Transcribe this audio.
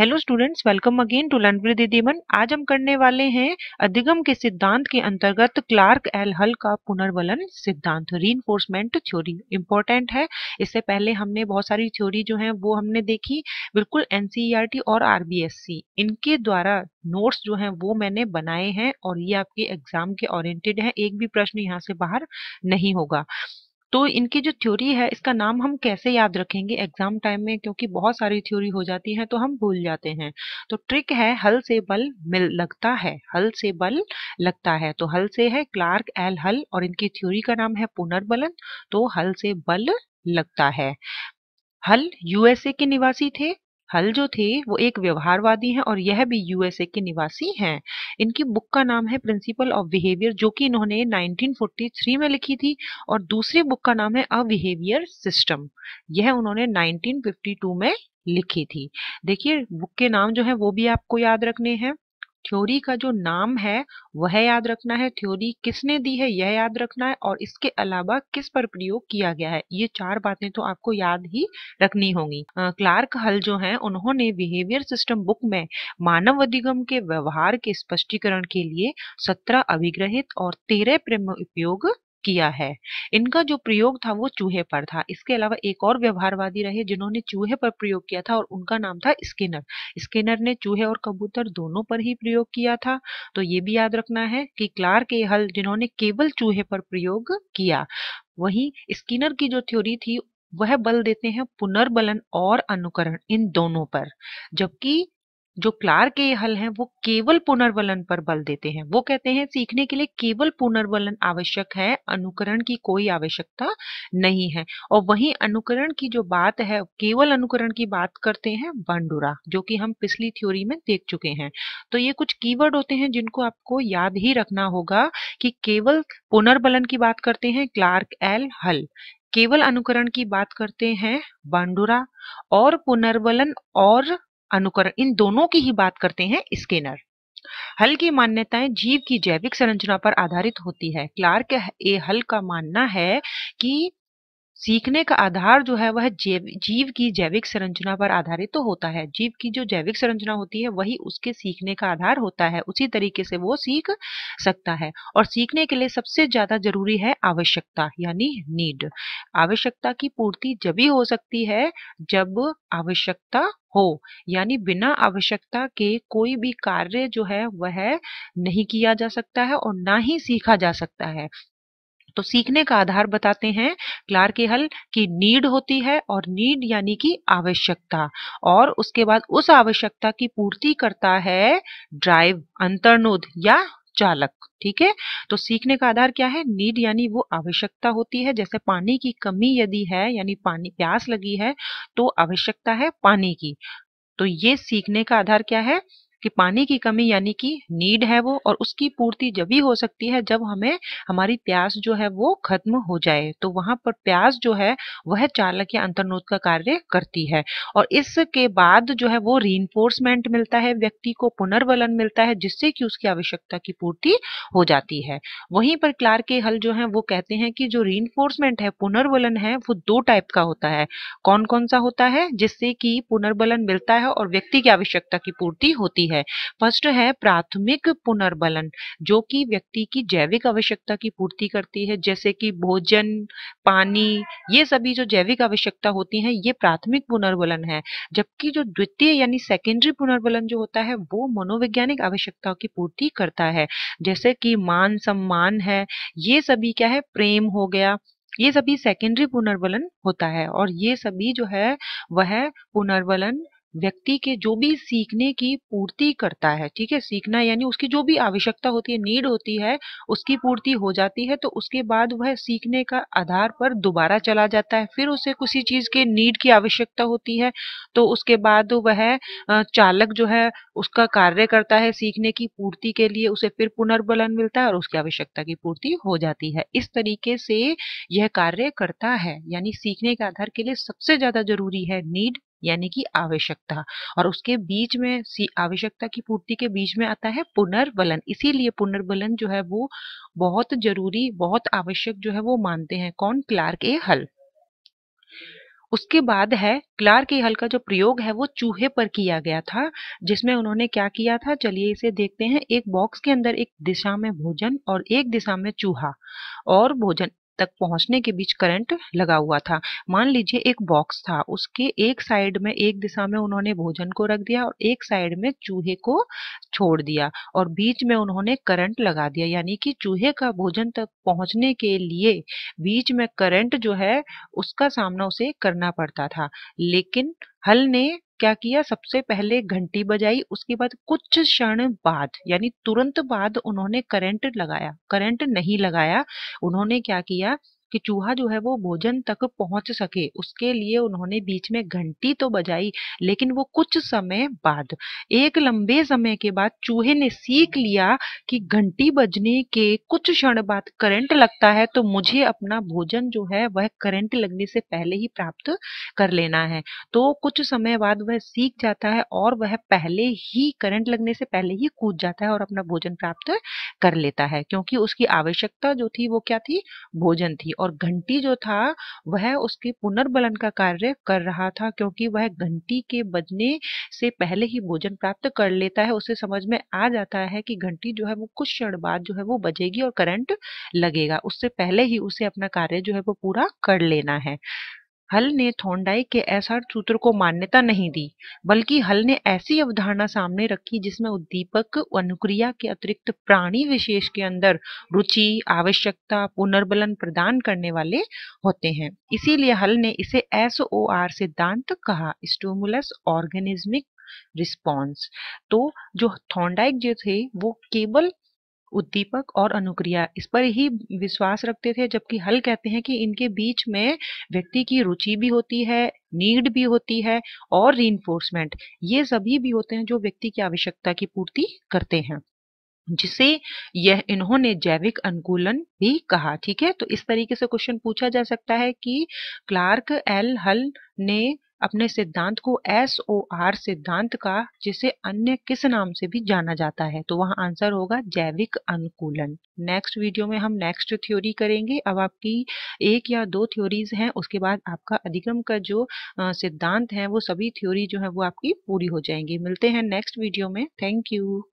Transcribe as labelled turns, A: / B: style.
A: hello students welcome again to learn with दीवन आज हम करने वाले हैं अधिगम के सिद्धांत के अंतर्गत क्लार्क एल हल का पुनर्वलन सिद्धांत री थ्योरी इंपॉर्टेंट है इससे पहले हमने बहुत सारी थ्योरी जो है वो हमने देखी बिल्कुल एनसीईआरटी e और आरबीएससी इनके द्वारा नोट्स जो है वो मैंने बनाए हैं और ये आपके एग्जाम के ओरिएंटेड हैं एक भी प्रश्न यहाँ से बाहर नहीं होगा तो इनकी जो थ्योरी है इसका नाम हम कैसे याद रखेंगे एग्जाम टाइम में क्योंकि बहुत सारी थ्योरी हो जाती है तो हम भूल जाते हैं तो ट्रिक है हल से बल मिल लगता है हल से बल लगता है तो हल से है क्लार्क एल हल और इनकी थ्योरी का नाम है पुनर्बलन तो हल से बल लगता है हल यूएसए के निवासी थे हल जो थे वो एक व्यवहारवादी हैं और यह भी यूएसए के निवासी हैं इनकी बुक का नाम है प्रिंसिपल ऑफ बिहेवियर जो कि इन्होंने 1943 में लिखी थी और दूसरी बुक का नाम है अ बिहेवियर सिस्टम यह उन्होंने 1952 में लिखी थी देखिए बुक के नाम जो है वो भी आपको याद रखने हैं थ्योरी का जो नाम है वह याद रखना है थ्योरी किसने दी है यह याद रखना है और इसके अलावा किस पर प्रयोग किया गया है ये चार बातें तो आपको याद ही रखनी होंगी क्लार्क हल जो है उन्होंने बिहेवियर सिस्टम बुक में मानव अधिगम के व्यवहार के स्पष्टीकरण के लिए सत्रह अभिग्रहित और तेरह प्रेम उपयोग किया है इनका जो प्रयोग था वो चूहे पर था इसके अलावा एक और व्यवहारवादी रहे जिन्होंने चूहे पर प्रयोग किया था और उनका नाम था स्किनर स्किनर ने चूहे और कबूतर दोनों पर ही प्रयोग किया था तो ये भी याद रखना है कि क्लार्क ए हल जिन्होंने केवल चूहे पर प्रयोग किया वही स्किनर की जो थ्योरी थी वह बल देते हैं पुनर्बलन और अनुकरण इन दोनों पर जबकि जो क्लार के हल हैं वो केवल पुनर्वलन पर बल देते हैं वो कहते हैं सीखने के लिए केवल पुनर्वलन आवश्यक है अनुकरण की कोई आवश्यकता नहीं है और वहीं अनुकरण की जो बात है केवल अनुकरण की बात करते हैं बंडुरा जो कि हम पिछली थ्योरी में देख चुके हैं तो ये कुछ कीवर्ड होते हैं जिनको आपको याद ही रखना होगा कि केवल पुनर्बलन की बात करते हैं क्लार्क एल हल केवल अनुकरण की बात करते हैं बंडुरा और पुनर्वलन और अनुकरण इन दोनों की ही बात करते हैं स्केनर हल की मान्यताएं जीव की जैविक संरचना पर आधारित होती है क्लार्क ए हल का मानना है कि सीखने का आधार जो है वह जीव की जैविक संरचना पर आधारित तो होता है जीव की जो जैविक संरचना होती है वही उसके सीखने का आधार होता है उसी तरीके से वो सीख सकता है और सीखने के लिए सबसे ज्यादा जरूरी है आवश्यकता यानी नीड आवश्यकता की पूर्ति जब ही हो सकती है जब आवश्यकता हो यानी बिना आवश्यकता के कोई भी कार्य जो है वह नहीं किया जा सकता है और ना ही सीखा जा सकता है तो सीखने का आधार बताते हैं क्लार के हल की नीड होती है और नीड यानी कि आवश्यकता और उसके बाद उस आवश्यकता की पूर्ति करता है ड्राइव अंतर्नोद या चालक ठीक है तो सीखने का आधार क्या है नीड यानी वो आवश्यकता होती है जैसे पानी की कमी यदि है यानी पानी प्यास लगी है तो आवश्यकता है पानी की तो ये सीखने का आधार क्या है कि पानी की कमी यानी कि नीड है वो और उसकी पूर्ति जब भी हो सकती है जब हमें हमारी प्यास जो है वो खत्म हो जाए तो वहां पर प्यास जो है वह चालक या अंतर्नोद का कार्य करती है और इसके बाद जो है वो री मिलता है व्यक्ति को पुनर्बलन मिलता है जिससे कि उसकी आवश्यकता की पूर्ति हो जाती है वहीं पर क्लार के हल जो है वो कहते हैं कि जो री है पुनर्बलन है वो दो टाइप का होता है कौन कौन सा होता है जिससे कि पुनर्बलन मिलता है और व्यक्ति की आवश्यकता की पूर्ति होती है है फर्स्ट है प्राथमिक पुनर्बलन जो कि व्यक्ति की जैविक आवश्यकता की पूर्ति करती है जैसे कि भोजन पानी ये सभी जो जैविक आवश्यकता होती है ये प्राथमिक पुनर्बलन है जबकि जो द्वितीय यानी सेकेंडरी पुनर्बलन जो होता है वो मनोवैज्ञानिक आवश्यकताओं की पूर्ति करता है जैसे कि मान सम्मान है ये सभी क्या है प्रेम हो गया ये सभी सेकेंडरी पुनर्बलन होता है और ये सभी जो है वह पुनर्बलन व्यक्ति के जो भी सीखने की पूर्ति करता है ठीक है सीखना यानी उसकी जो भी आवश्यकता होती है नीड होती है उसकी पूर्ति हो जाती है तो उसके बाद वह सीखने का आधार पर दोबारा चला जाता है फिर उसे किसी चीज के नीड की आवश्यकता होती है तो उसके बाद वह चालक जो है उसका कार्य करता है सीखने की पूर्ति के लिए उसे फिर पुनर्बलन मिलता है और उसकी आवश्यकता की पूर्ति हो जाती है इस तरीके से यह कार्य करता है यानी सीखने के आधार के लिए सबसे ज्यादा जरूरी है नीड यानी कि आवश्यकता और उसके बीच में आवश्यकता की पूर्ति के बीच में आता है पुनर्बलन इसीलिए पुनर्बलन जो है वो बहुत जरूरी बहुत आवश्यक जो है वो मानते हैं कौन क्लार्क ए हल उसके बाद है क्लार्क ए हल का जो प्रयोग है वो चूहे पर किया गया था जिसमें उन्होंने क्या किया था चलिए इसे देखते हैं एक बॉक्स के अंदर एक दिशा में भोजन और एक दिशा में चूहा और भोजन तक पहुंचने के बीच करंट लगा हुआ था मान लीजिए एक बॉक्स था उसके एक साइड में एक दिशा में उन्होंने भोजन को रख दिया और एक साइड में चूहे को छोड़ दिया और बीच में उन्होंने करंट लगा दिया यानी कि चूहे का भोजन तक पहुंचने के लिए बीच में करंट जो है उसका सामना उसे करना पड़ता था लेकिन हल ने क्या किया सबसे पहले घंटी बजाई उसके बाद कुछ क्षण बाद यानी तुरंत बाद उन्होंने करंट लगाया करंट नहीं लगाया उन्होंने क्या किया कि चूहा जो है वो भोजन तक पहुंच सके उसके लिए उन्होंने बीच में घंटी तो बजाई लेकिन वो कुछ समय बाद एक लंबे समय के बाद चूहे ने सीख लिया कि घंटी बजने के कुछ क्षण बाद करंट लगता है तो मुझे अपना भोजन जो है वह करंट लगने से पहले ही प्राप्त कर लेना है तो कुछ समय बाद वह सीख जाता है और वह पहले ही करंट लगने से पहले ही कूद जाता है और अपना भोजन प्राप्त कर लेता है क्योंकि उसकी आवश्यकता जो थी वो क्या थी भोजन थी और और घंटी जो था वह उसके पुनर्बलन का कार्य कर रहा था क्योंकि वह घंटी के बजने से पहले ही भोजन प्राप्त कर लेता है उसे समझ में आ जाता है कि घंटी जो है वो कुछ क्षण बाद जो है वो बजेगी और करंट लगेगा उससे पहले ही उसे अपना कार्य जो है वो पूरा कर लेना है हल ने थोंडाई के एसआर सूत्र को मान्यता नहीं दी बल्कि हल ने ऐसी अवधारणा सामने रखी जिसमें उद्दीपक अनुक्रिया के अतिरिक्त प्राणी विशेष के अंदर रुचि आवश्यकता पुनर्बलन प्रदान करने वाले होते हैं इसीलिए हल ने इसे एस ओ आर सिद्धांत कहा स्टूमुलस ऑर्गेनिज्मिक रिस्पॉन्स तो जो थोंडाइक जो थे वो केवल उद्दीपक और अनुक्रिया इस पर ही विश्वास रखते थे जबकि हल कहते हैं कि इनके बीच में व्यक्ति की रुचि भी होती है नीड भी होती है और री ये सभी भी होते हैं जो व्यक्ति की आवश्यकता की पूर्ति करते हैं जिसे यह इन्होंने जैविक अनुकूलन भी कहा ठीक है तो इस तरीके से क्वेश्चन पूछा जा सकता है कि क्लार्क एल हल ने अपने सिद्धांत को एस ओ आर सिद्धांत का जिसे अन्य किस नाम से भी जाना जाता है तो वहाँ आंसर होगा जैविक अनुकूलन नेक्स्ट वीडियो में हम नेक्स्ट थ्योरी करेंगे अब आपकी एक या दो थ्योरीज हैं उसके बाद आपका अधिगम का जो सिद्धांत है वो सभी थ्योरी जो है वो आपकी पूरी हो जाएंगी मिलते हैं नेक्स्ट वीडियो में थैंक यू